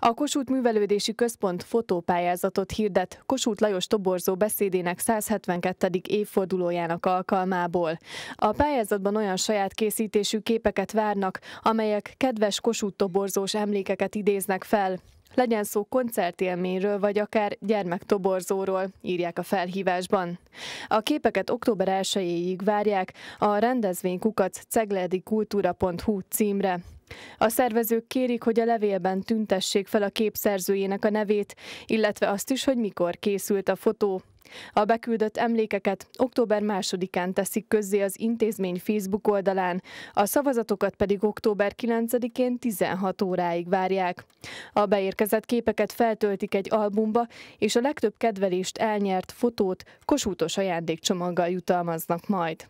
A Kossuth Művelődési Központ fotópályázatot hirdet Kossuth Lajos toborzó beszédének 172. évfordulójának alkalmából. A pályázatban olyan saját készítésű képeket várnak, amelyek kedves Kossuth toborzós emlékeket idéznek fel. Legyen szó koncertélményről, vagy akár gyermektoborzóról, írják a felhívásban. A képeket október 1 várják a rendezvénykukac ceglerdikultúra.hu címre. A szervezők kérik, hogy a levélben tüntessék fel a kép szerzőjének a nevét, illetve azt is, hogy mikor készült a fotó. A beküldött emlékeket október másodikán teszik közzé az intézmény Facebook oldalán, a szavazatokat pedig október 9-én 16 óráig várják. A beérkezett képeket feltöltik egy albumba, és a legtöbb kedvelést elnyert fotót kosútos ajándékcsomaggal jutalmaznak majd.